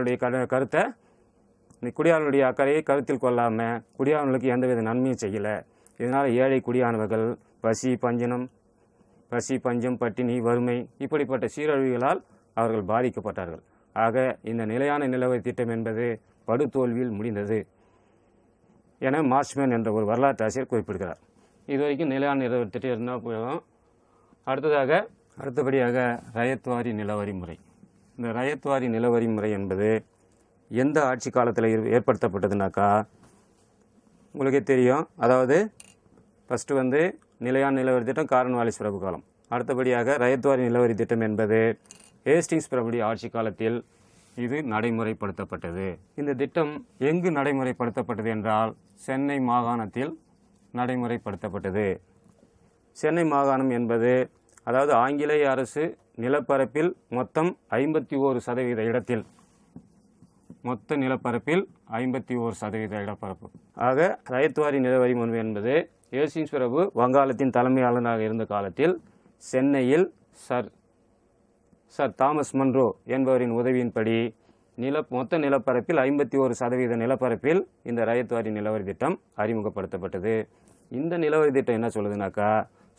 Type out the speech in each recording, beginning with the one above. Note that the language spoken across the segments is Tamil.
குடியாருடைய கருத்தை கருத்தை குடியாருடைய அக்கறையை கருத்தில் கொள்ளாமல் குடியானவர்களுக்கு எந்தவித நன்மையும் செய்யலை இதனால் ஏழை குடியானவர்கள் பசி பஞ்சனம் பசி பஞ்சம் பட்டினி வறுமை இப்படிப்பட்ட சீரழிவுகளால் அவர்கள் பாதிக்கப்பட்டார்கள் ஆக இந்த நிலையான நிலவரி திட்டம் என்பது படுதோல்வியில் முடிந்தது என மார்ச்மேன் என்ற ஒரு வரலாற்று ஆசிரியர் குறிப்பிடுகிறார் இது வரைக்கும் நிலையான நிலவரி திட்டம் இருந்தால் போதும் அடுத்ததாக அடுத்தபடியாக ரயத்வாரி நிலவரி முறை இந்த ரயத்வாரி நிலவரி முறை என்பது எந்த ஆட்சி காலத்தில் ஏற்படுத்தப்பட்டதுனாக்கா உங்களுக்கே தெரியும் அதாவது ஃபஸ்ட்டு வந்து நிலையான நிலவரி திட்டம் காரன்வாலிஸ் பிரபு காலம் அடுத்தபடியாக ரயத்வாரி நிலவரி திட்டம் என்பது ஹேஸ்டிங்ஸ் பிரபுடைய ஆட்சி காலத்தில் இது நடைமுறைப்படுத்தப்பட்டது இந்த திட்டம் எங்கு நடைமுறைப்படுத்தப்பட்டது என்றால் சென்னை மாகாணத்தில் நடைமுறைப்படுத்தப்பட்டது சென்னை மாகாணம் என்பது அதாவது ஆங்கிலேய அரசு நிலப்பரப்பில் மொத்தம் ஐம்பத்தி ஓரு சதவீத இடத்தில் மொத்த நிலப்பரப்பில் ஐம்பத்தி ஓரு சதவீத இடப்பரப்பு ஆக ரயத்துவாரி நிலவரி முன்மை என்பது யோசின் வங்காளத்தின் தலைமையாளனாக இருந்த காலத்தில் சென்னையில் சர் சர் தாமஸ் மன்ரோ என்பவரின் உதவியின்படி நில மொத்த நிலப்பரப்பில் ஐம்பத்தி ஒரு சதவீத நிலப்பரப்பில் இந்த ரயத்துவாரி நிலவரி திட்டம் அறிமுகப்படுத்தப்பட்டது இந்த நிலவரி திட்டம் என்ன சொல்லுதுனாக்கா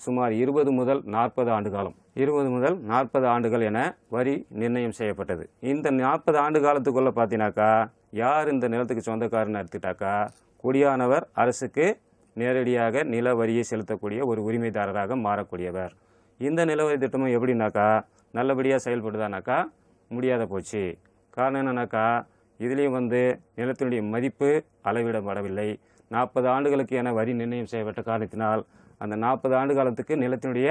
சுமார் இருபது முதல் நாற்பது ஆண்டு காலம் இருபது முதல் நாற்பது ஆண்டுகள் என வரி நிர்ணயம் செய்யப்பட்டது இந்த நாற்பது ஆண்டு காலத்துக்குள்ளே பார்த்தீங்கன்னாக்கா யார் இந்த நிலத்துக்கு சொந்தக்காரன்னு எடுத்துட்டாக்கா குடியானவர் அரசுக்கு நேரடியாக நில வரியை செலுத்தக்கூடிய ஒரு உரிமைதாரராக மாறக்கூடியவர் இந்த நிலவரி திட்டமும் எப்படின்னாக்கா நல்லபடியாக செயல்படுதானாக்கா முடியாத போச்சு காரணம் என்னன்னாக்கா இதுலேயும் வந்து நிலத்தினுடைய மதிப்பு அளவிடப்படவில்லை நாற்பது ஆண்டுகளுக்கு என வரி நிர்ணயம் செய்யப்பட்ட காரணத்தினால் அந்த நாற்பது ஆண்டு காலத்துக்கு நிலத்தினுடைய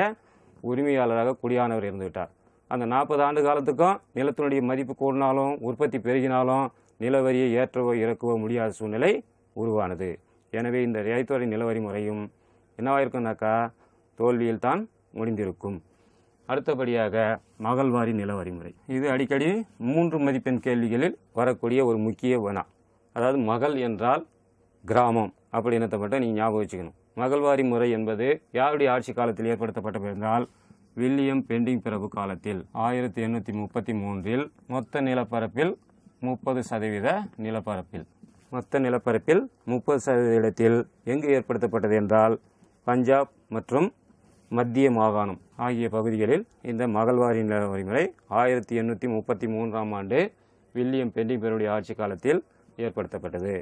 உரிமையாளராக குடியானவர் இருந்துவிட்டார் அந்த நாற்பது ஆண்டு காலத்துக்கும் நிலத்தினுடைய மதிப்பு கூடினாலும் உற்பத்தி பெருகினாலும் நிலவரியை ஏற்றவோ இறக்கவோ முடியாத சூழ்நிலை உருவானது எனவே இந்த ரியாயத்துறை நிலவரி முறையும் என்னவாயிருக்கும்னாக்கா தோல்வியில் தான் முடிந்திருக்கும் அடுத்தபடியாக மகள்வாரி நிலவரி முறை இது அடிக்கடி மூன்று மதிப்பெண் கேள்விகளில் வரக்கூடிய ஒரு முக்கிய வனா அதாவது மகள் என்றால் கிராமம் அப்படி மட்டும் நீங்கள் ஞாபகம் வச்சுக்கணும் மகள்வாரி முறை என்பது யாருடைய ஆட்சி காலத்தில் பிறந்தால் வில்லியம் பெண்டிங் பிரபு காலத்தில் ஆயிரத்தி எண்ணூற்றி முப்பத்தி மூன்றில் மொத்த நிலப்பரப்பில் முப்பது சதவீத நிலப்பரப்பில் மொத்த நிலப்பரப்பில் முப்பது சதவீதத்தில் எங்கு ஏற்படுத்தப்பட்டது என்றால் பஞ்சாப் மற்றும் மத்திய மாகாணம் ஆகிய பகுதிகளில் இந்த மகள்வாரி நில வரிமுறை ஆயிரத்தி எண்ணூற்றி முப்பத்தி மூன்றாம் ஆண்டு வில்லியம் பெண்டிங் பெருடைய ஆட்சி காலத்தில் ஏற்படுத்தப்பட்டது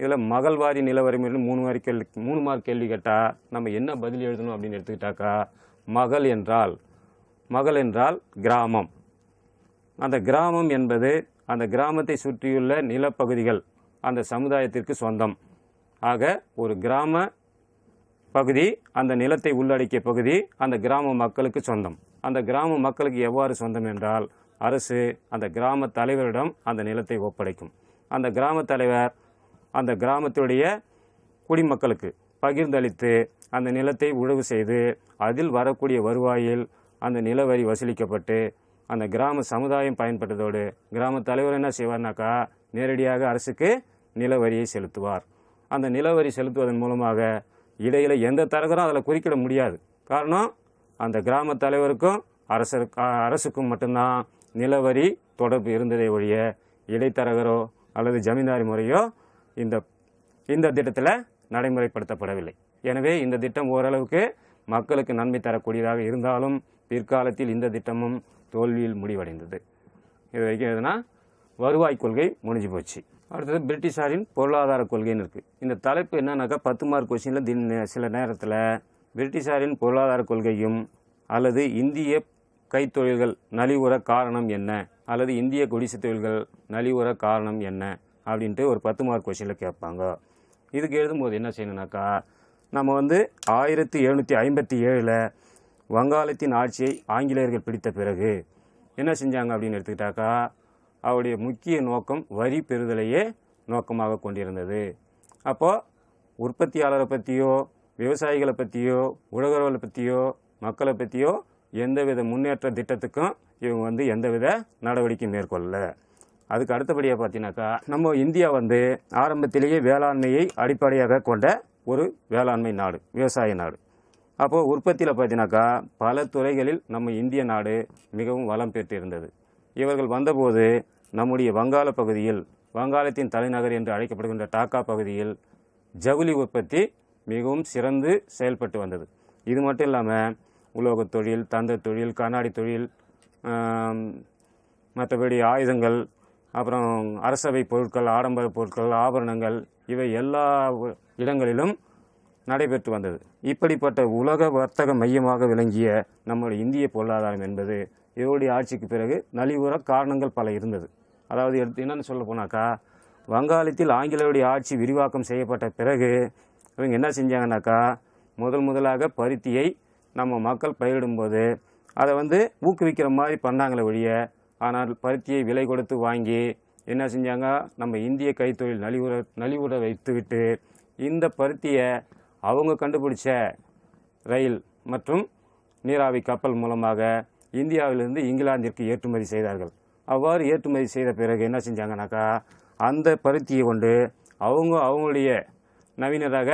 இதில் மகள்வாரி நிலவரிமையில் மூணு வாரி கேள்வி மூணு மார்க் கேள்வி கேட்டால் நம்ம என்ன பதில் எழுதணும் அப்படின்னு எடுத்துக்கிட்டாக்கா மகள் என்றால் மகள் என்றால் கிராமம் அந்த கிராமம் என்பது அந்த கிராமத்தை சுற்றியுள்ள நிலப்பகுதிகள் அந்த சமுதாயத்திற்கு சொந்தம் ஆக ஒரு கிராம பகுதி அந்த நிலத்தை உள்ளடக்கிய பகுதி அந்த கிராம மக்களுக்கு சொந்தம் அந்த கிராம மக்களுக்கு எவ்வாறு சொந்தம் என்றால் அரசு அந்த கிராம தலைவரிடம் அந்த நிலத்தை ஒப்படைக்கும் அந்த கிராம தலைவர் அந்த கிராமத்துடைய குடிமக்களுக்கு பகிர்ந்தளித்து அந்த நிலத்தை உழவு செய்து அதில் வரக்கூடிய வருவாயில் அந்த நில வரி வசூலிக்கப்பட்டு அந்த கிராம சமுதாயம் பயன்பட்டதோடு கிராம தலைவர் என்ன செய்வார்னாக்கா நேரடியாக அரசுக்கு நில வரியை செலுத்துவார் அந்த நில வரி செலுத்துவதன் மூலமாக இடையில் எந்த தரகரும் அதில் குறிக்கிட முடியாது காரணம் அந்த கிராம தலைவருக்கும் அரசருக்கு அரசுக்கும் மட்டும்தான் நிலவரி தொடர்பு இருந்ததை ஒழிய இடைத்தரகரோ அல்லது ஜமீன்தாரி முறையோ இந்த இந்த திட்டத்தில் நடைமுறைப்படுத்தப்படவில்லை எனவே இந்த திட்டம் ஓரளவுக்கு மக்களுக்கு நன்மை தரக்கூடியதாக இருந்தாலும் பிற்காலத்தில் இந்த திட்டமும் தோல்வியில் முடிவடைந்தது இது வரைக்கும் எதுனா வருவாய் கொள்கை முடிஞ்சு போச்சு அடுத்தது பிரிட்டிஷாரின் பொருளாதார கொள்கைன்னு இருக்குது இந்த தலைப்பு என்னன்னாக்கா பத்து மார்க் கொஸ்டினில் தின் சில நேரத்தில் பிரிட்டிஷாரின் பொருளாதார கொள்கையும் அல்லது இந்திய கைத்தொழில்கள் நலிவுற காரணம் என்ன அல்லது இந்திய குடிசை தொழில்கள் நலிவுற காரணம் என்ன அப்படின்ட்டு ஒரு பத்து மார்க் கொஷினில் கேட்பாங்க இதுக்கு எழுதும்போது என்ன செய்யணுனாக்கா நம்ம வந்து ஆயிரத்தி எழுநூற்றி ஐம்பத்தி ஏழில் வங்காளத்தின் ஆட்சியை ஆங்கிலேயர்கள் பிடித்த பிறகு என்ன செஞ்சாங்க அப்படின்னு எடுத்துக்கிட்டாக்கா அவருடைய முக்கிய நோக்கம் வரி பெறுதலையே நோக்கமாக கொண்டிருந்தது அப்போது உற்பத்தியாளரை பற்றியோ விவசாயிகளை பற்றியோ உலகர்களை பற்றியோ மக்களை பற்றியோ எந்தவித முன்னேற்ற திட்டத்துக்கும் இவங்க வந்து எந்தவித நடவடிக்கை மேற்கொள்ளலை அதுக்கு அடுத்தபடியாக பார்த்தீங்கன்னாக்கா நம்ம இந்தியா வந்து ஆரம்பத்திலேயே வேளாண்மையை அடிப்படையாக கொண்ட ஒரு வேளாண்மை நாடு விவசாய நாடு அப்போது உற்பத்தியில் பார்த்தீங்கன்னாக்கா பல துறைகளில் நம்ம இந்திய நாடு மிகவும் வளம் பெற்று இருந்தது இவர்கள் வந்தபோது நம்முடைய வங்காள பகுதியில் வங்காளத்தின் தலைநகர் என்று அழைக்கப்படுகின்ற டாக்கா பகுதியில் ஜவுளி உற்பத்தி மிகவும் சிறந்து செயல்பட்டு வந்தது இது மட்டும் இல்லாமல் உலோகத் தொழில் தந்த தொழில் கண்ணாடி தொழில் மற்றபடி ஆயுதங்கள் அப்புறம் அரசவை பொருட்கள் ஆடம்பர பொருட்கள் ஆபரணங்கள் இவை எல்லா இடங்களிலும் நடைபெற்று வந்தது இப்படிப்பட்ட உலக வர்த்தக மையமாக விளங்கிய நம்முடைய இந்திய பொருளாதாரம் என்பது இவருடைய ஆட்சிக்கு பிறகு நலிவுற காரணங்கள் பல இருந்தது அதாவது எடுத்து என்னென்னு சொல்ல போனாக்கா வங்காளத்தில் ஆங்கிலருடைய ஆட்சி விரிவாக்கம் செய்யப்பட்ட பிறகு இவங்க என்ன செஞ்சாங்கனாக்கா முதல் முதலாக பருத்தியை நம்ம மக்கள் பயிரிடும்போது அதை வந்து ஊக்குவிக்கிற மாதிரி பண்ணாங்களே ஒழிய ஆனால் பருத்தியை விலை கொடுத்து வாங்கி என்ன செஞ்சாங்க நம்ம இந்திய கைத்தொழில் நலிவுற நலிவுற வைத்துவிட்டு இந்த பருத்தியை அவங்க கண்டுபிடிச்ச ரயில் மற்றும் நீராவி கப்பல் மூலமாக இந்தியாவிலிருந்து இங்கிலாந்திற்கு ஏற்றுமதி செய்தார்கள் அவ்வாறு ஏற்றுமதி செய்த பிறகு என்ன செஞ்சாங்கனாக்கா அந்த பருத்தியை கொண்டு அவங்க அவங்களுடைய நவீனராக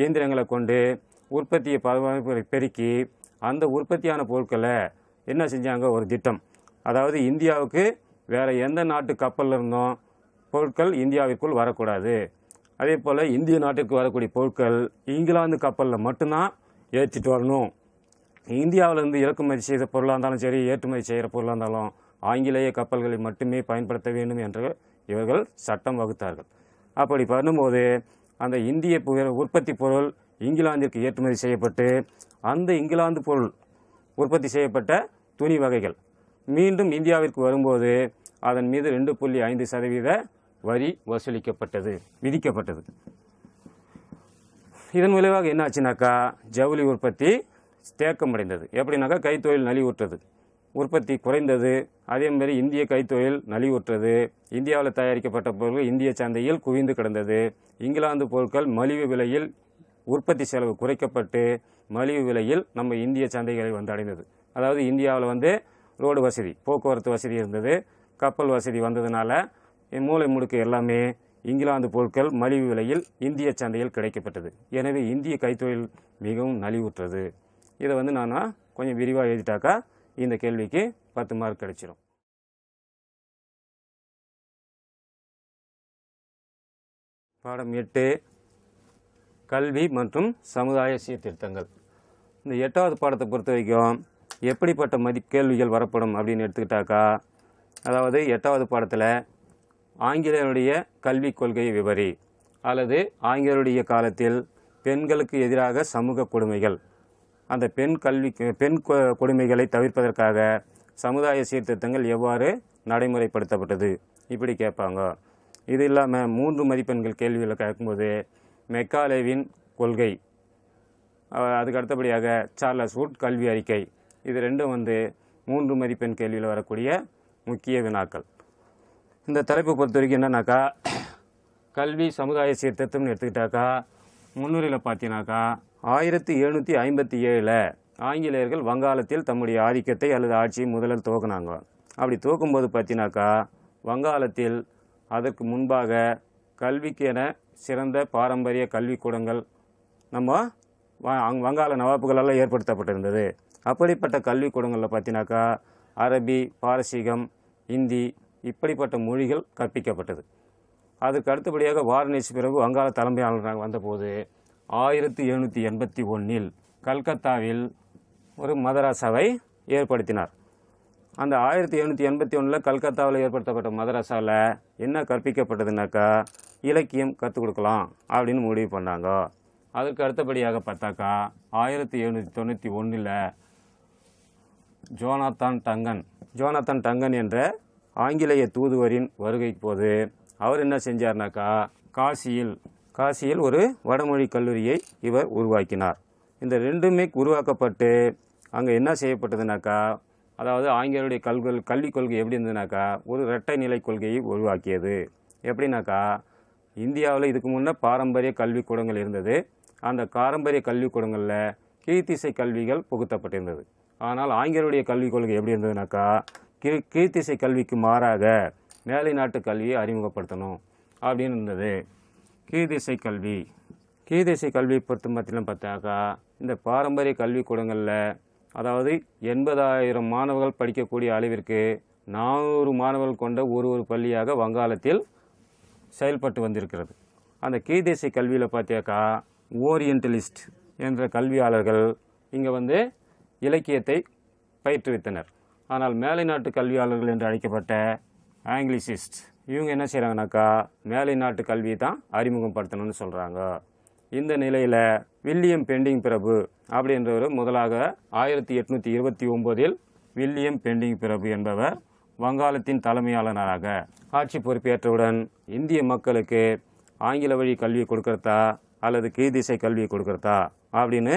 இயந்திரங்களை கொண்டு உற்பத்தியை பரவ பெருக்கி அந்த உற்பத்தியான பொருட்களை என்ன செஞ்சாங்க ஒரு திட்டம் அதாவது இந்தியாவுக்கு வேறு எந்த நாட்டு கப்பலில் இருந்தோம் பொருட்கள் இந்தியாவிற்குள் வரக்கூடாது அதே போல் இந்திய நாட்டிற்கு வரக்கூடிய பொருட்கள் இங்கிலாந்து கப்பலில் மட்டும்தான் ஏற்றிட்டு வரணும் இந்தியாவிலேருந்து இறக்குமதி செய்த பொருளாக இருந்தாலும் சரி ஏற்றுமதி செய்கிற பொருளாக இருந்தாலும் ஆங்கிலேய கப்பல்களை மட்டுமே பயன்படுத்த வேண்டும் என்று இவர்கள் சட்டம் வகுத்தார்கள் அப்படி பண்ணும்போது அந்த இந்திய உற்பத்தி பொருள் இங்கிலாந்திற்கு ஏற்றுமதி செய்யப்பட்டு அந்த இங்கிலாந்து பொருள் உற்பத்தி செய்யப்பட்ட துணி வகைகள் மீண்டும் இந்தியாவிற்கு வரும்போது அதன் மீது ரெண்டு புள்ளி ஐந்து சதவீத வரி வசூலிக்கப்பட்டது விதிக்கப்பட்டது இதன் விளைவாக என்ன ஆச்சுனாக்கா ஜவுளி உற்பத்தி தேக்கமடைந்தது எப்படின்னாக்கா கைத்தொழில் நலிவுற்றது உற்பத்தி குறைந்தது அதேமாரி இந்திய கைத்தொழில் நலிவுற்றது இந்தியாவில் தயாரிக்கப்பட்ட பொருட்கள் இந்திய சந்தையில் குவிந்து கிடந்தது இங்கிலாந்து பொருட்கள் மலிவு விலையில் உற்பத்தி செலவு குறைக்கப்பட்டு மலிவு விலையில் நம்ம இந்திய சந்தைகளை வந்து அடைந்தது அதாவது இந்தியாவில் வந்து ரோடு வசதி போக்குவரத்து வசதி இருந்தது கப்பல் வசதி வந்ததுனால மூளை முடுக்கு எல்லாமே இங்கிலாந்து பொருட்கள் மலிவு விலையில் இந்திய சந்தையில் கிடைக்கப்பட்டது எனவே இந்திய கைத்தொழில் மிகவும் நலிவுற்றது இதை வந்து நான் கொஞ்சம் விரிவாக எழுதிட்டாக்கா இந்த கேள்விக்கு பத்து மார்க் கிடைச்சிடும் பாடம் எட்டு கல்வி மற்றும் சமுதாய சீர்திருத்தங்கள் இந்த எட்டாவது பாடத்தை பொறுத்த வரைக்கும் எப்படிப்பட்ட மதி கேள்விகள் வரப்படும் அப்படின்னு எடுத்துக்கிட்டாக்கா அதாவது எட்டாவது பாடத்தில் ஆங்கிலேயருடைய கல்விக் கொள்கை விவரி அல்லது ஆங்கிலேயருடைய காலத்தில் பெண்களுக்கு எதிராக சமூக கொடுமைகள் அந்த பெண் கல்வி பெண் கொடுமைகளை தவிர்ப்பதற்காக சமுதாய சீர்திருத்தங்கள் எவ்வாறு நடைமுறைப்படுத்தப்பட்டது இப்படி கேட்பாங்க இது இல்லாமல் மூன்று மதிப்பெண்கள் கேள்விகளை கேட்கும்போது மெக்காலேவின் கொள்கை அதுக்கு அடுத்தபடியாக சார்லஸ் வுட் கல்வி அறிக்கை இது ரெண்டும் வந்து மூன்று மதிப்பெண் கேள்வியில் வரக்கூடிய முக்கிய வினாக்கள் இந்த தலைப்பு பொறுத்த வரைக்கும் என்னன்னாக்கா கல்வி சமுதாய சீர்திருத்தம்னு எடுத்துக்கிட்டாக்கா முன்னுரையில் பார்த்தீங்கன்னாக்கா ஆயிரத்தி எழுநூற்றி ஐம்பத்தி ஏழில் ஆங்கிலேயர்கள் வங்காளத்தில் தம்முடைய ஆதிக்கத்தை அல்லது ஆட்சியை முதலில் துவக்கினாங்க அப்படி துவக்கும்போது பார்த்தீங்கன்னாக்கா வங்காளத்தில் அதற்கு முன்பாக கல்விக்கென சிறந்த பாரம்பரிய கல்விக்கூடங்கள் நம்ம வங்காள நவாப்புகளால் ஏற்படுத்தப்பட்டிருந்தது அப்படிப்பட்ட கல்விக்கூடங்களில் பார்த்தீங்கன்னாக்கா அரபி பாரசீகம் இந்தி இப்படிப்பட்ட மொழிகள் கற்பிக்கப்பட்டது அதுக்கு அடுத்தபடியாக வாரணேசி பிறகு வங்காள தலைமையாளராக வந்தபோது ஆயிரத்தி எழுநூற்றி எண்பத்தி ஒன்றில் கல்கத்தாவில் ஒரு மதராசாவை ஏற்படுத்தினார் அந்த ஆயிரத்தி எழுநூற்றி எண்பத்தி ஒன்றில் கல்கத்தாவில் ஏற்படுத்தப்பட்ட மதராசாவில் என்ன கற்பிக்கப்பட்டதுனாக்கா இலக்கியம் கற்றுக் கொடுக்கலாம் அப்படின்னு முடிவு பண்ணாங்க அதற்கு அடுத்தபடியாக பார்த்தாக்கா ஆயிரத்தி எழுநூற்றி தொண்ணூற்றி ஒன்றில் ஜோனாத்தான் டங்கன் ஜோனாத்தான் டங்கன் என்ற ஆங்கிலேய தூதுவரின் வருகைக்கு போது அவர் என்ன செஞ்சார்னாக்கா காசியில் காசியில் ஒரு வடமொழி கல்லூரியை இவர் உருவாக்கினார் இந்த ரெண்டுமே உருவாக்கப்பட்டு அங்கே என்ன செய்யப்பட்டதுனாக்கா அதாவது ஆங்கிலருடைய கல்கள் கல்விக் கொள்கை எப்படி இருந்ததுனாக்கா ஒரு இரட்டை நிலை கொள்கையை உருவாக்கியது எப்படின்னாக்கா இந்தியாவில் இதுக்கு முன்னே பாரம்பரிய கல்விக்கூடங்கள் இருந்தது அந்த பாரம்பரிய கல்விக்கூடங்களில் கீர்த்திசை கல்விகள் புகுத்தப்பட்டிருந்தது ஆனால் ஆங்கிலருடைய கல்விக் கொள்கை எப்படி இருந்ததுனாக்கா கீ கீர்த்திசை கல்விக்கு மாறாக மேலை நாட்டு கல்வியை அறிமுகப்படுத்தணும் அப்படின்னு இருந்தது கீர்த்திசை கல்வி கீர்த்திசை கல்வியை பொறுத்த மத்தியிலும் பார்த்தாக்கா இந்த பாரம்பரிய கல்விக்கூடங்களில் அதாவது எண்பதாயிரம் மாணவர்கள் படிக்கக்கூடிய அளவிற்கு நானூறு மாணவர்கள் கொண்ட ஒரு ஒரு பள்ளியாக வங்காளத்தில் செயல்பட்டு வந்திருக்கிறது அந்த கீழ்தேசிய கல்வியில் பார்த்தாக்கா ஓரியண்டலிஸ்ட் என்ற கல்வியாளர்கள் இங்கே வந்து இலக்கியத்தை பயிற்றுவித்தனர் ஆனால் மேலை நாட்டு கல்வியாளர்கள் என்று அழைக்கப்பட்ட ஆங்கிலிசிஸ்ட் இவங்க என்ன செய்கிறாங்கனாக்கா மேலை நாட்டு கல்வியை தான் அறிமுகப்படுத்தணும்னு சொல்கிறாங்க இந்த நிலையில் வில்லியம் பெண்டிங் பிரபு அப்படின்றவர் முதலாக ஆயிரத்தி எட்நூற்றி இருபத்தி ஒம்போதில் வில்லியம் பெண்டிங் பிரபு என்பவர் வங்காளத்தின் தலைமையாளராக ஆட்சி பொறுப்பேற்றவுடன் இந்திய மக்களுக்கு ஆங்கில வழி கல்வி கொடுக்கறதா அல்லது கீதிசை கல்வி கொடுக்கறதா அப்படின்னு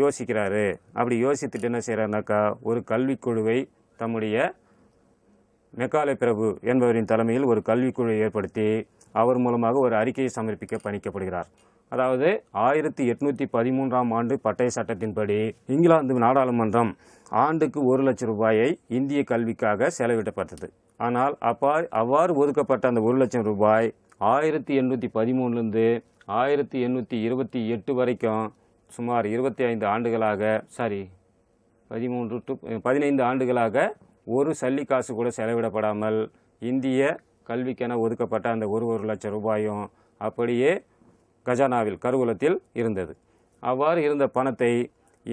யோசிக்கிறாரு அப்படி யோசித்துட்டு என்ன செய்கிறாருனாக்கா ஒரு கல்விக்குழுவை தம்முடைய மெக்காலை பிரபு என்பவரின் தலைமையில் ஒரு கல்விக்குழுவை ஏற்படுத்தி அவர் மூலமாக ஒரு அறிக்கையை சமர்ப்பிக்க பணிக்கப்படுகிறார் அதாவது ஆயிரத்தி எட்நூற்றி பதிமூன்றாம் ஆண்டு பட்டய சட்டத்தின்படி இங்கிலாந்து நாடாளுமன்றம் ஆண்டுக்கு ஒரு லட்சம் ரூபாயை இந்திய கல்விக்காக செலவிடப்பட்டது ஆனால் அப்பா அவ்வாறு ஒதுக்கப்பட்ட அந்த ஒரு லட்சம் ரூபாய் ஆயிரத்தி எண்ணூற்றி பதிமூணுலேருந்து ஆயிரத்தி எண்ணூற்றி இருபத்தி எட்டு வரைக்கும் சுமார் இருபத்தி ஐந்து ஆண்டுகளாக சாரி பதிமூன்று டு பதினைந்து ஆண்டுகளாக ஒரு சல்லி காசு கூட செலவிடப்படாமல் இந்திய கல்விக்கென ஒதுக்கப்பட்ட அந்த ஒரு ஒரு லட்சம் ரூபாயும் அப்படியே கஜானாவில் கருவூலத்தில் இருந்தது அவ்வாறு இருந்த பணத்தை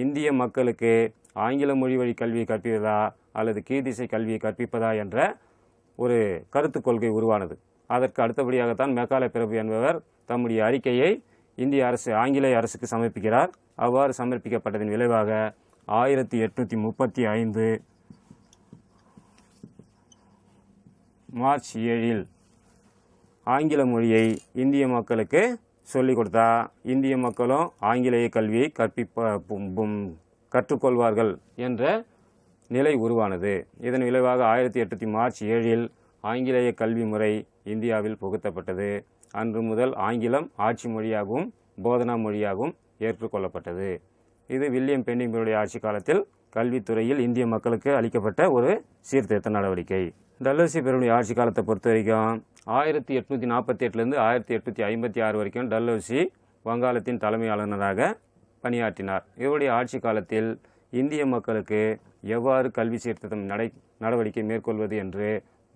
இந்திய மக்களுக்கு ஆங்கில மொழி வழி கல்வியை கற்பிப்பதா அல்லது கீழ்திசை கல்வியை கற்பிப்பதா என்ற ஒரு கருத்து கொள்கை உருவானது அதற்கு அடுத்தபடியாகத்தான் மேகாலய பிரபு என்பவர் தம்முடைய அறிக்கையை இந்திய அரசு ஆங்கிலேய அரசுக்கு சமர்ப்பிக்கிறார் அவ்வாறு சமர்ப்பிக்கப்பட்டதன் விளைவாக ஆயிரத்தி எட்நூற்றி முப்பத்தி ஐந்து மார்ச் ஏழில் ஆங்கில மொழியை இந்திய மக்களுக்கு சொல்லிக் கொடுத்தா இந்திய மக்களும் ஆங்கிலேய கல்வியை கற்பிப்ப கற்றுக்கொள்வார்கள் என்ற நிலை உருவானது இதன் விளைவாக ஆயிரத்தி எட்நூற்றி மார்ச் ஏழில் ஆங்கிலேய கல்வி முறை இந்தியாவில் புகுத்தப்பட்டது அன்று முதல் ஆங்கிலம் ஆட்சி மொழியாகவும் போதனா மொழியாகவும் ஏற்றுக்கொள்ளப்பட்டது இது வில்லியம் பெண்டிங்குடைய ஆட்சி காலத்தில் கல்வித்துறையில் இந்திய மக்களுக்கு அளிக்கப்பட்ட ஒரு சீர்திருத்த நடவடிக்கை டல்லசி பெருடைய ஆட்சி காலத்தை பொறுத்த வரைக்கும் ஆயிரத்தி எட்நூற்றி நாற்பத்தி எட்டுலேருந்து ஆயிரத்தி எட்நூற்றி ஐம்பத்தி ஆறு வரைக்கும் டல்லௌசி வங்காளத்தின் தலைமை பணியாற்றினார் இவருடைய ஆட்சி காலத்தில் இந்திய மக்களுக்கு எவ்வாறு கல்வி சீர்திருத்தம் நடை நடவடிக்கை மேற்கொள்வது என்று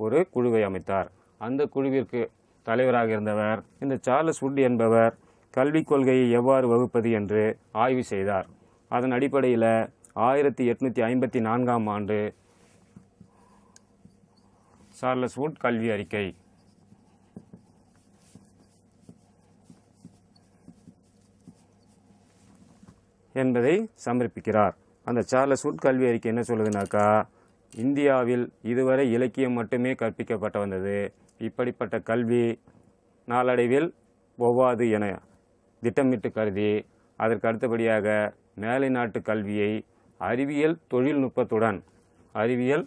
ஒரு குழுவை அமைத்தார் அந்த குழுவிற்கு தலைவராக இருந்தவர் இந்த சார்லஸ் வுட் என்பவர் கல்விக் கொள்கையை எவ்வாறு வகுப்பது என்று ஆய்வு செய்தார் அதன் அடிப்படையில் ஆயிரத்தி எட்நூற்றி ஐம்பத்தி நான்காம் ஆண்டு சார்லஸ் வுட் கல்வி அறிக்கை என்பதை சமர்ப்பிக்கிறார் அந்த சார்லஸ் வுட் கல்வி அறிக்கை என்ன சொல்லுதுனாக்கா இந்தியாவில் இதுவரை இலக்கியம் மட்டுமே கற்பிக்கப்பட்டு வந்தது இப்படிப்பட்ட கல்வி நாளடைவில் ஒவ்வாது என திட்டமிட்டு கருதி அதற்கு அடுத்தபடியாக மேலை நாட்டு கல்வியை அறிவியல் தொழில்நுட்பத்துடன் அறிவியல்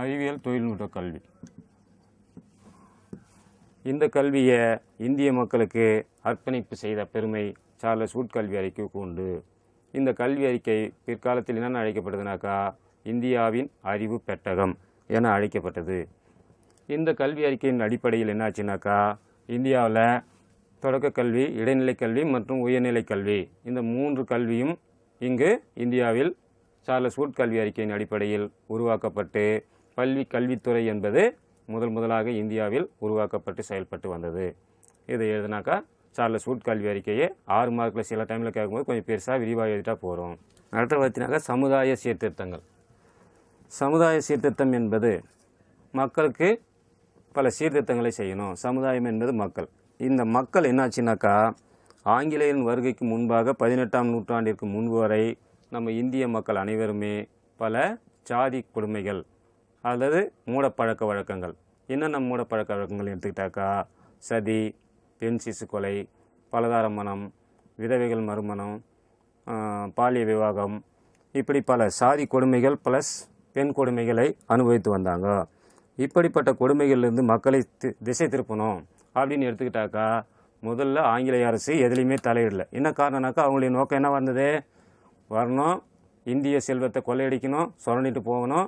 அறிவியல் தொழில்நுட்ப கல்வி இந்த கல்வியை இந்திய மக்களுக்கு அர்ப்பணிப்பு செய்த பெருமை சார்லஸ் வுட் கல்வி அறிக்கைக்கு உண்டு இந்த கல்வி அறிக்கை பிற்காலத்தில் என்னென்ன அழைக்கப்படுதுனாக்கா இந்தியாவின் அறிவு பெட்டகம் என அழைக்கப்பட்டது இந்த கல்வி அறிக்கையின் அடிப்படையில் என்னாச்சுனாக்கா இந்தியாவில் தொடக்க கல்வி இடைநிலை கல்வி மற்றும் உயர்நிலை கல்வி இந்த மூன்று கல்வியும் இங்கு இந்தியாவில் சார்லஸ் வுட் கல்வி அறிக்கையின் அடிப்படையில் உருவாக்கப்பட்டு பல்வி கல்வித்துறை என்பது முதல் முதலாக இந்தியாவில் உருவாக்கப்பட்டு செயல்பட்டு வந்தது இதை எழுதினாக்கா சார்லஸ் உட் கல்வி அறிக்கையை ஆறு மார்க்கில் சில டைமில் கேட்கும்போது கொஞ்சம் பெருசாக விரிவாக எழுதிட்டா போகிறோம் அடுத்த பார்த்தீங்கன்னாக்கா சமுதாய சீர்திருத்தங்கள் சமுதாய சீர்திருத்தம் என்பது மக்களுக்கு பல சீர்திருத்தங்களை செய்யணும் சமுதாயம் என்பது மக்கள் இந்த மக்கள் என்னாச்சுனாக்கா ஆங்கிலேயரின் வருகைக்கு முன்பாக பதினெட்டாம் நூற்றாண்டிற்கு முன்பு வரை நம்ம இந்திய மக்கள் அனைவருமே பல சாதி கொடுமைகள் அல்லது மூடப்பழக்க வழக்கங்கள் என்னென்ன மூடப்பழக்க வழக்கங்கள் எடுத்துக்கிட்டாக்கா சதி பெண் சிசு கொலை பலதார மனம் விதவைகள் மறுமணம் பாலிய விவாகம் இப்படி பல சாதி கொடுமைகள் ப்ளஸ் பெண் கொடுமைகளை அனுபவித்து வந்தாங்க இப்படிப்பட்ட கொடுமைகள்லேருந்து மக்களை திசை திருப்பணும் அப்படின்னு எடுத்துக்கிட்டாக்கா முதல்ல ஆங்கிலேய அரசு எதுலேயுமே தலையிடல என்ன காரணம்னாக்கா அவங்களுடைய நோக்கம் என்ன வந்தது வரணும் இந்திய செல்வத்தை கொள்ளையடிக்கணும் சுரண்டிட்டு போகணும்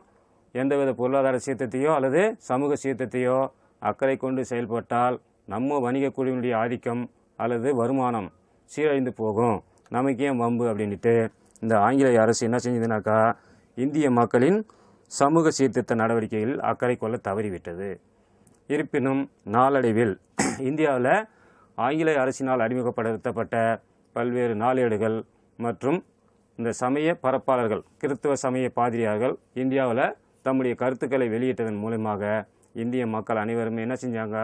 எந்தவித பொருளாதார சீர்த்தத்தையோ அல்லது சமூக சீர்த்தத்தையோ அக்கறை கொண்டு செயல்பட்டால் நம்ம வணிக குழுவினுடைய ஆதிக்கம் அல்லது வருமானம் சீரழிந்து போகும் நமக்கு ஏன் வம்பு அப்படின்ட்டு இந்த ஆங்கிலேய அரசு என்ன செஞ்சதுனாக்கா இந்திய மக்களின் சமூக சீர்திருத்த நடவடிக்கையில் அக்கறை கொள்ள தவறிவிட்டது இருப்பினும் நாளடைவில் இந்தியாவில் ஆங்கிலேய அரசினால் அறிமுகப்படுத்தப்பட்ட பல்வேறு நாளேடுகள் மற்றும் இந்த சமய பரப்பாளர்கள் கிறித்துவ சமய பாதிரியார்கள் இந்தியாவில் தம்முடைய கருத்துக்களை வெளியிட்டதன் மூலமாக இந்திய மக்கள் அனைவருமே என்ன செஞ்சாங்க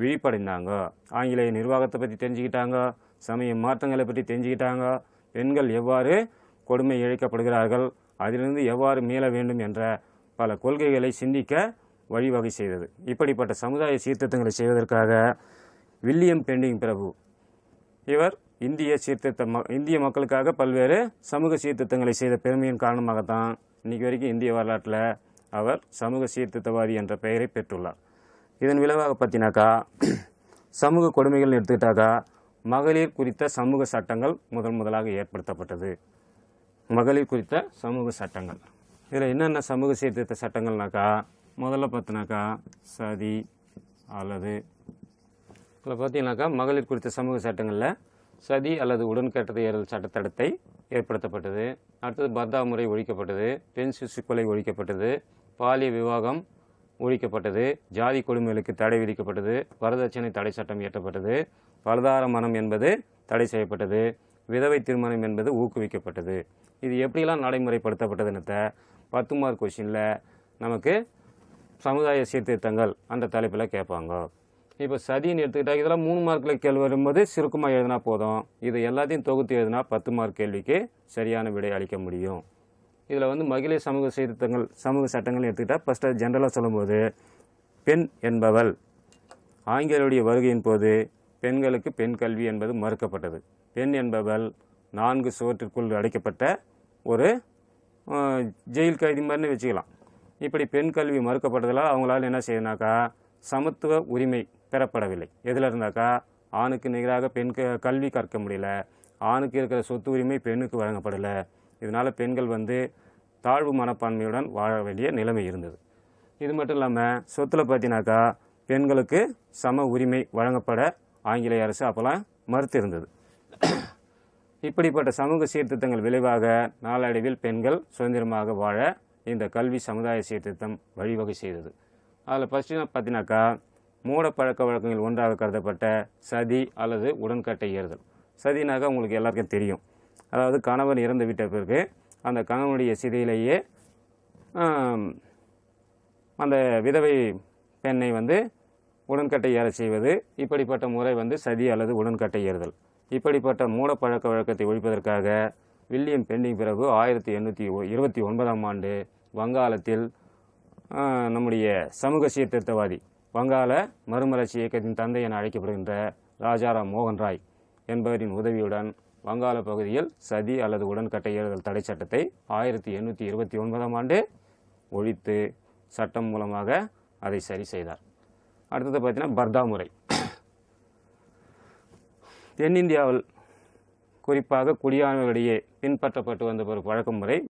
விழிப்படைந்தாங்க ஆங்கிலேய நிர்வாகத்தை பற்றி தெரிஞ்சுக்கிட்டாங்க சமய மாற்றங்களை பற்றி தெரிஞ்சுக்கிட்டாங்க பெண்கள் எவ்வாறு கொடுமை இழைக்கப்படுகிறார்கள் அதிலிருந்து எவ்வாறு மீள வேண்டும் என்ற பல கொள்கைகளை சிந்திக்க வழிவகை செய்தது இப்படிப்பட்ட சமுதாய சீர்திருத்தங்களை செய்வதற்காக வில்லியம் பெண்டிங் பிரபு இவர் இந்திய சீர்திருத்த ம இந்திய மக்களுக்காக பல்வேறு சமூக சீர்திருத்தங்களை செய்த பெருமையின் காரணமாகத்தான் இன்றைக்கி வரைக்கும் இந்திய வரலாற்றில் அவர் சமூக சீர்திருத்தவாதி என்ற பெயரை பெற்றுள்ளார் இதன் விளைவாக பார்த்தினாக்கா சமூக கொடுமைகள் எடுத்துக்கிட்டாக்கா மகளிர் குறித்த சமூக சட்டங்கள் முதல் முதலாக ஏற்படுத்தப்பட்டது மகளிர் குறித்த சமூக சட்டங்கள் இதில் என்னென்ன சமூக சீர்திருத்த சட்டங்கள்னாக்கா முதல்ல பார்த்தினாக்கா சதி அல்லது இதில் பார்த்தீங்கன்னாக்கா மகளிர் குறித்த சமூக சட்டங்களில் சதி அல்லது உடன்கட்டத்தை ஏறல் சட்டத்தடத்தை ஏற்படுத்தப்பட்டது அடுத்தது பர்தா முறை ஒழிக்கப்பட்டது பெண் சிசுக்கொலை ஒழிக்கப்பட்டது பாலிய விவாகம் ஒழிக்கப்பட்டது ஜாதி கொடுமைகளுக்கு தடை விதிக்கப்பட்டது வரதட்சணை தடை சட்டம் இயற்றப்பட்டது பலதார மனம் என்பது தடை செய்யப்பட்டது விதவை திருமணம் என்பது ஊக்குவிக்கப்பட்டது இது எப்படிலாம் நடைமுறைப்படுத்தப்பட்டதுன்னு பத்து மார்க் கொஷினில் நமக்கு சமுதாய சீர்திருத்தங்கள் அந்த தலைப்பில் கேட்பாங்க இப்போ சதின்னு எடுத்துக்கிட்டால் இதெல்லாம் மூணு மார்க்கில் கேள்வி வரும்போது சுருக்கமாக எழுதினா போதும் இது எல்லாத்தையும் தொகுத்து எழுதினா பத்து மார்க் கேள்விக்கு சரியான விடை அளிக்க முடியும் இதில் வந்து மகளிர் சமூக சீர்திருத்தங்கள் சமூக சட்டங்கள் எடுத்துக்கிட்டால் ஃபஸ்ட்டு ஜென்ரலாக சொல்லும்போது பெண் என்பவள் ஆங்கிலருடைய வருகையின் போது பெண்களுக்கு பெண் கல்வி என்பது மறுக்கப்பட்டது பெண் என்பவள் நான்கு சுவற்றிற்குள் அடைக்கப்பட்ட ஒரு ஜெயில் கைதி மாதிரி வச்சுக்கலாம் இப்படி பெண் கல்வி மறுக்கப்பட்டதால் அவங்களால என்ன செய்யணாக்கா சமத்துவ உரிமை பெறப்படவில்லை எதில் இருந்தாக்கா ஆணுக்கு நிகராக பெண் கல்வி கற்க முடியல ஆணுக்கு இருக்கிற சொத்து உரிமை பெண்ணுக்கு வழங்கப்படலை இதனால் பெண்கள் வந்து தாழ்வு மனப்பான்மையுடன் வாழ வேண்டிய நிலைமை இருந்தது இது மட்டும் இல்லாமல் சொத்தில் பார்த்தீங்கன்னாக்கா பெண்களுக்கு சம உரிமை வழங்கப்பட ஆங்கிலேய அரசு அப்போல்லாம் மறுத்து இருந்தது இப்படிப்பட்ட சமூக சீர்திருத்தங்கள் விளைவாக நாளடைவில் பெண்கள் சுதந்திரமாக வாழ இந்த கல்வி சமுதாய சீர்திருத்தம் வழிவகை செய்தது அதில் ஃபஸ்ட்டு பார்த்தீங்கன்னாக்கா மூட பழக்க வழக்கங்கள் ஒன்றாக கருதப்பட்ட சதி அல்லது உடன்கட்டை ஏறுதல் சதினாக்கா உங்களுக்கு எல்லாருக்கும் தெரியும் அதாவது கணவன் இறந்து விட்ட பிறகு அந்த கணவனுடைய சிதையிலேயே அந்த விதவை பெண்ணை வந்து உடன்கட்டை ஏற செய்வது இப்படிப்பட்ட முறை வந்து சதி அல்லது உடன்கட்டை ஏறுதல் இப்படிப்பட்ட மூடப்பழக்க வழக்கத்தை ஒழிப்பதற்காக வில்லியம் பெண்டிங் பிறகு ஆயிரத்தி எண்ணூற்றி இருபத்தி ஒன்பதாம் ஆண்டு வங்காளத்தில் நம்முடைய சமூக சீர்திருத்தவாதி வங்காள மறுமலர்ச்சி இயக்கத்தின் தந்தை என அழைக்கப்படுகின்ற ராஜாராம் மோகன் ராய் என்பவரின் உதவியுடன் வங்காள பகுதியில் சதி அல்லது உடன்கட்டை ஏறுதல் தடை சட்டத்தை ஆயிரத்தி எண்ணூற்றி இருபத்தி ஒன்பதாம் ஆண்டு ஒழித்து சட்டம் மூலமாக அதை சரி செய்தார் அடுத்தது பார்த்தீங்கன்னா பர்தா முறை தென்னிந்தியாவில் குறிப்பாக குடியானவர்களிடையே பின்பற்றப்பட்டு வந்த ஒரு பழக்க முறை